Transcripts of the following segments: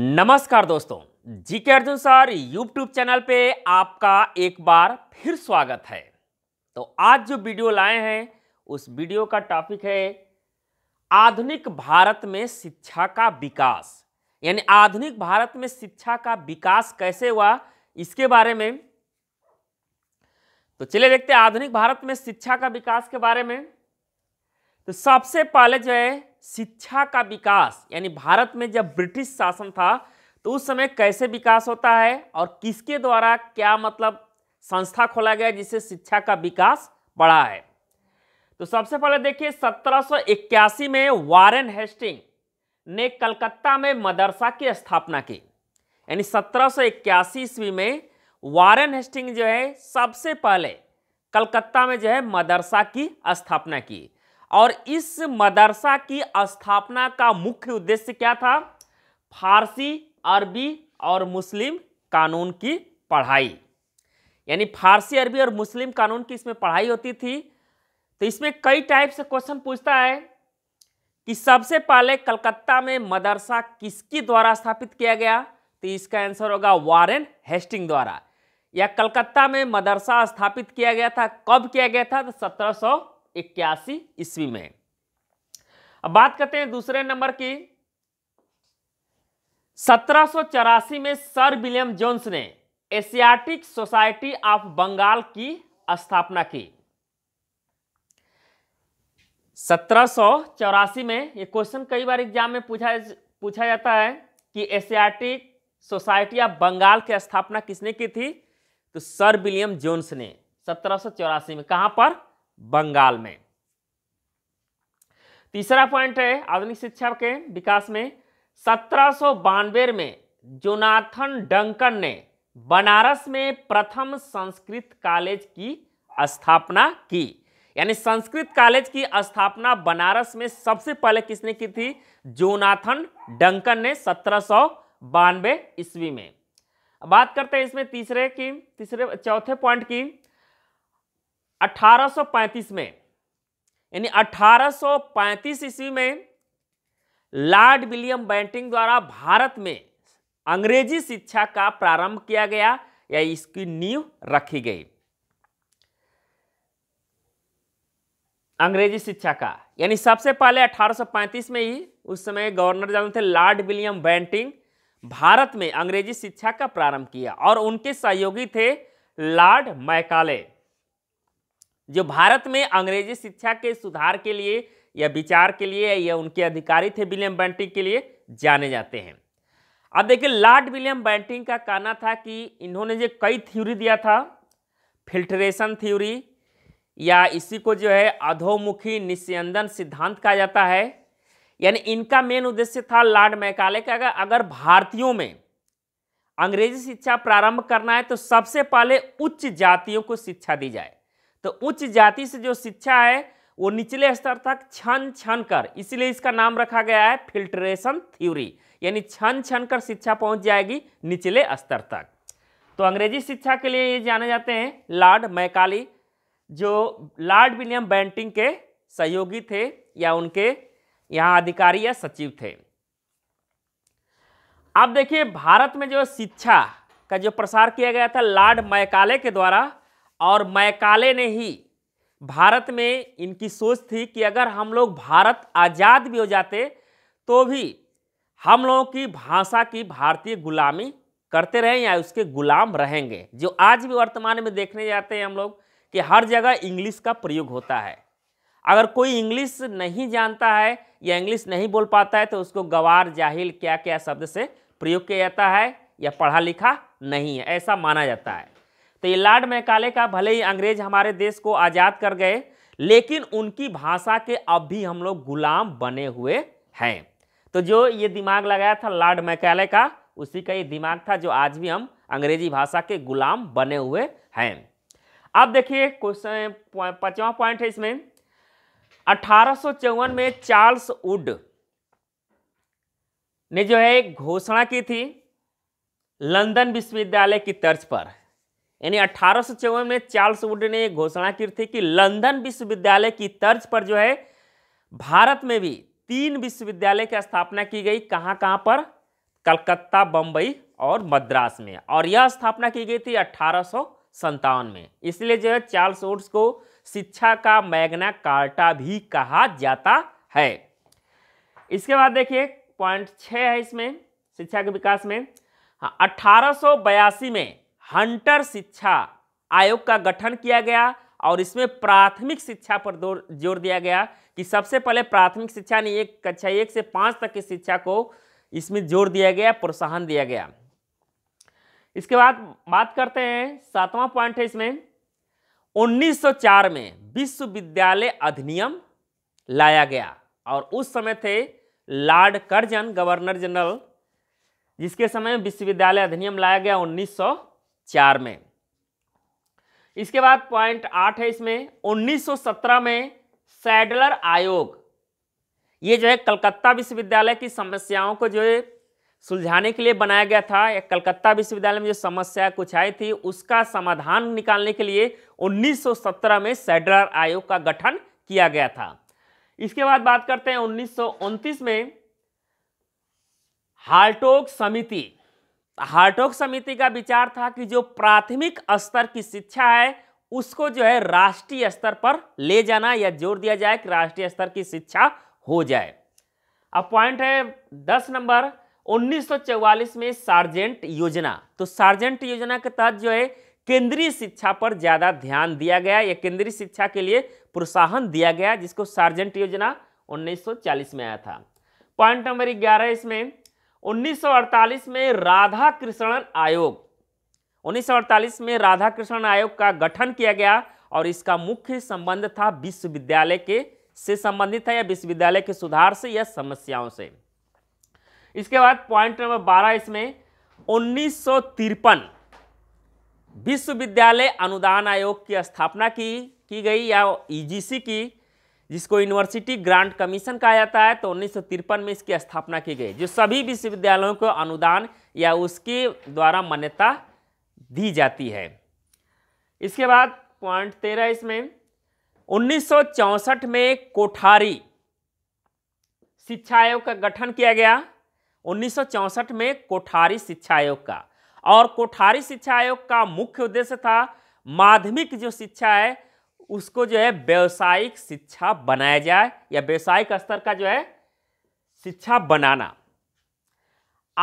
नमस्कार दोस्तों जी के अर्जुन सर यूट्यूब चैनल पे आपका एक बार फिर स्वागत है तो आज जो वीडियो लाए हैं उस वीडियो का टॉपिक है आधुनिक भारत में शिक्षा का विकास यानी आधुनिक भारत में शिक्षा का विकास कैसे हुआ इसके बारे में तो चलिए देखते हैं आधुनिक भारत में शिक्षा का विकास के बारे में तो सबसे पहले जो है शिक्षा का विकास यानी भारत में जब ब्रिटिश शासन था तो उस समय कैसे विकास होता है और किसके द्वारा क्या मतलब संस्था खोला गया जिससे शिक्षा का विकास बढ़ा है तो सबसे पहले देखिए 1781 में वारेन हेस्टिंग ने कलकत्ता में मदरसा की स्थापना की यानी 1781 ईस्वी में वारेन हेस्टिंग जो है सबसे पहले कलकत्ता में जो है मदरसा की स्थापना की और इस मदरसा की स्थापना का मुख्य उद्देश्य क्या था फारसी अरबी और मुस्लिम कानून की पढ़ाई यानी फारसी अरबी और मुस्लिम कानून की इसमें पढ़ाई होती थी तो इसमें कई टाइप से क्वेश्चन पूछता है कि सबसे पहले कलकत्ता में मदरसा किसकी द्वारा स्थापित किया गया तो इसका आंसर होगा वारेन हेस्टिंग द्वारा या कलकत्ता में मदरसा स्थापित किया गया था कब किया गया था तो सत्रह इक्यासी ईस्वी में अब बात करते हैं दूसरे नंबर की सत्रह में सर विलियम जोन्स ने एशियाटिक सोसाइटी ऑफ बंगाल की स्थापना की सत्रह में ये क्वेश्चन कई बार एग्जाम में पूछा पूछा जाता है कि एशियाटिक सोसाइटी ऑफ बंगाल की स्थापना किसने की थी तो सर विलियम जोन्स ने सत्रह में कहां पर बंगाल में तीसरा पॉइंट है आधुनिक शिक्षा के विकास में सत्रह में जोनाथन डंकन ने बनारस में प्रथम संस्कृत कॉलेज की स्थापना की यानी संस्कृत कॉलेज की स्थापना बनारस में सबसे पहले किसने की थी जोनाथन डंकन ने सत्रह ईस्वी में बात करते हैं इसमें तीसरे की तीसरे चौथे पॉइंट की 1835 में यानी 1835 ईस्वी में लॉर्ड विलियम बैंटिंग द्वारा भारत में अंग्रेजी शिक्षा का प्रारंभ किया गया या इसकी नींव रखी गई अंग्रेजी शिक्षा का यानी सबसे पहले 1835 में ही उस समय गवर्नर जनरल थे लॉर्ड विलियम बैंटिंग भारत में अंग्रेजी शिक्षा का प्रारंभ किया और उनके सहयोगी थे लॉर्ड मैकाले जो भारत में अंग्रेजी शिक्षा के सुधार के लिए या विचार के लिए या उनके अधिकारी थे विलियम बैंटिंग के लिए जाने जाते हैं अब देखिए लॉर्ड विलियम बैंटिंग का कहना था कि इन्होंने जो कई थ्योरी दिया था फिल्ट्रेशन थ्योरी या इसी को जो है अधोमुखी निस्यंदन सिद्धांत कहा जाता है यानी इनका मेन उद्देश्य था लॉर्ड मैकाले का अगर, अगर भारतीयों में अंग्रेजी शिक्षा प्रारंभ करना है तो सबसे पहले उच्च जातियों को शिक्षा दी जाए तो उच्च जाति से जो शिक्षा है वो निचले स्तर तक छन छन कर इसलिए इसका नाम रखा गया है फिल्ट्रेशन थ्योरी यानी छन छन कर शिक्षा पहुंच जाएगी निचले स्तर तक तो अंग्रेजी शिक्षा के लिए ये जाने जाते हैं लॉर्ड मैकाली जो लॉर्ड विलियम बैंटिंग के सहयोगी थे या उनके यहाँ अधिकारी या सचिव थे आप देखिए भारत में जो शिक्षा का जो प्रसार किया गया था लॉर्ड मैकाले के द्वारा और मैकाले ने ही भारत में इनकी सोच थी कि अगर हम लोग भारत आज़ाद भी हो जाते तो भी हम लोगों की भाषा की भारतीय गुलामी करते रहें या उसके गुलाम रहेंगे जो आज भी वर्तमान में देखने जाते हैं हम लोग कि हर जगह इंग्लिश का प्रयोग होता है अगर कोई इंग्लिश नहीं जानता है या इंग्लिश नहीं बोल पाता है तो उसको गवार जाहिल क्या क्या शब्द से प्रयोग किया जाता है या पढ़ा लिखा नहीं है ऐसा माना जाता है तो ये लॉर्ड मैकाले का भले ही अंग्रेज हमारे देश को आज़ाद कर गए लेकिन उनकी भाषा के अब भी हम लोग गुलाम बने हुए हैं तो जो ये दिमाग लगाया था लॉर्ड मैकाले का उसी का ये दिमाग था जो आज भी हम अंग्रेजी भाषा के गुलाम बने हुए हैं अब देखिए क्वेश्चन पाँचवा पॉइंट है इसमें अठारह में चार्ल्स वुड ने जो है घोषणा की थी लंदन विश्वविद्यालय की तर्ज पर यानी अठारह में चार्ल्स वुड ने घोषणा की थी कि लंदन विश्वविद्यालय की तर्ज पर जो है भारत में भी तीन विश्वविद्यालय की स्थापना की गई कहाँ कहाँ पर कलकत्ता बम्बई और मद्रास में और यह स्थापना की गई थी अठारह में इसलिए जो है चार्ल्स वुड्स को शिक्षा का मैग्ना कार्टा भी कहा जाता है इसके बाद देखिए पॉइंट छः है इसमें शिक्षा के विकास में हाँ अठारह में हंटर शिक्षा आयोग का गठन किया गया और इसमें प्राथमिक शिक्षा पर जोर दिया गया कि सबसे पहले प्राथमिक शिक्षा ने एक कक्षा एक से पाँच तक की शिक्षा को इसमें जोर दिया गया प्रोत्साहन दिया गया इसके बाद बात करते हैं सातवां पॉइंट है इसमें 1904 में विश्वविद्यालय अधिनियम लाया गया और उस समय थे लॉर्ड कर्जन गवर्नर जनरल जिसके समय विश्वविद्यालय अधिनियम लाया गया चार में इसके बाद पॉइंट आठ है इसमें 1917 में सैडलर आयोग ये जो है कलकत्ता विश्वविद्यालय की समस्याओं को जो है सुलझाने के लिए बनाया गया था या कलकत्ता विश्वविद्यालय में जो समस्या कुछ आई थी उसका समाधान निकालने के लिए 1917 में सैडलर आयोग का गठन किया गया था इसके बाद बात करते हैं उन्नीस में हार्टोग समिति हार्टोक समिति का विचार था कि जो प्राथमिक स्तर की शिक्षा है उसको जो है राष्ट्रीय स्तर पर ले जाना या जोर दिया जाए कि राष्ट्रीय स्तर की शिक्षा हो जाए अब पॉइंट है दस नंबर 1944 में सार्जेंट योजना तो सार्जेंट योजना के तहत जो है केंद्रीय शिक्षा पर ज़्यादा ध्यान दिया गया या केंद्रीय शिक्षा के लिए प्रोत्साहन दिया गया जिसको सार्जेंट योजना 1940 में आया था पॉइंट नंबर ग्यारह इसमें 1948 में राधा कृष्णन आयोग 1948 में राधा कृष्णन आयोग का गठन किया गया और इसका मुख्य संबंध था विश्वविद्यालय के से संबंधित है या विश्वविद्यालय के सुधार से या समस्याओं से इसके बाद पॉइंट नंबर बारह इसमें उन्नीस विश्वविद्यालय अनुदान आयोग की स्थापना की की गई या ईजीसी e की जिसको यूनिवर्सिटी ग्रांट कमीशन कहा जाता है तो उन्नीस में इसकी स्थापना की गई जो सभी विश्वविद्यालयों को अनुदान या उसके द्वारा मान्यता दी जाती है इसके बाद पॉइंट तेरह इसमें 1964 में कोठारी शिक्षा आयोग का गठन किया गया 1964 में कोठारी शिक्षा आयोग का और कोठारी शिक्षा आयोग का मुख्य उद्देश्य था माध्यमिक जो शिक्षा है उसको जो है व्यवसायिक शिक्षा बनाया जाए या व्यवसायिक स्तर का जो है शिक्षा बनाना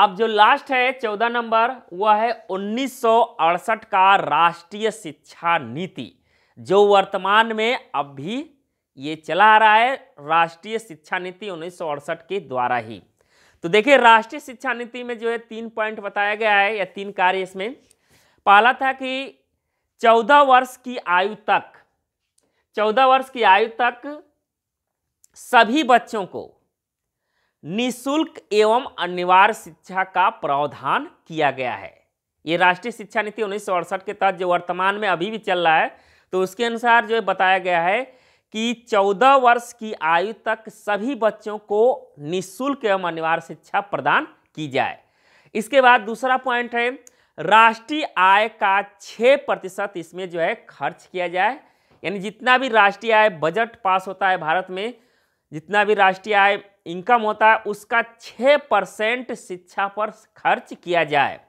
अब जो लास्ट है चौदह नंबर वह है उन्नीस का राष्ट्रीय शिक्षा नीति जो वर्तमान में अब भी ये चला आ रहा है राष्ट्रीय शिक्षा नीति उन्नीस के द्वारा ही तो देखिए राष्ट्रीय शिक्षा नीति में जो है तीन पॉइंट बताया गया है या तीन कार्य इसमें पहला था कि चौदह वर्ष की आयु तक चौदह वर्ष की आयु तक सभी बच्चों को निशुल्क एवं अनिवार्य शिक्षा का प्रावधान किया गया है ये राष्ट्रीय शिक्षा नीति उन्नीस के तहत जो वर्तमान में अभी भी चल रहा है तो उसके अनुसार जो बताया गया है कि 14 वर्ष की आयु तक सभी बच्चों को निशुल्क एवं अनिवार्य शिक्षा प्रदान की जाए इसके बाद दूसरा पॉइंट है राष्ट्रीय आय का 6 प्रतिशत इसमें जो है खर्च किया जाए यानी जितना भी राष्ट्रीय आय बजट पास होता है भारत में जितना भी राष्ट्रीय आय इनकम होता है उसका छः परसेंट शिक्षा पर खर्च किया जाए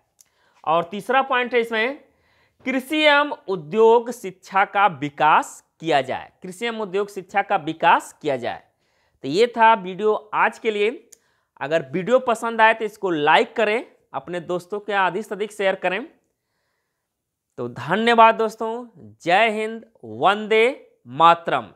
और तीसरा पॉइंट है इसमें कृषि एवं उद्योग शिक्षा का विकास किया जाए कृषि एवं उद्योग शिक्षा का विकास किया जाए तो ये था वीडियो आज के लिए अगर वीडियो पसंद आए तो इसको लाइक करें अपने दोस्तों के अधिक से अधिक शेयर करें तो धन्यवाद दोस्तों जय हिंद वंदे मातरम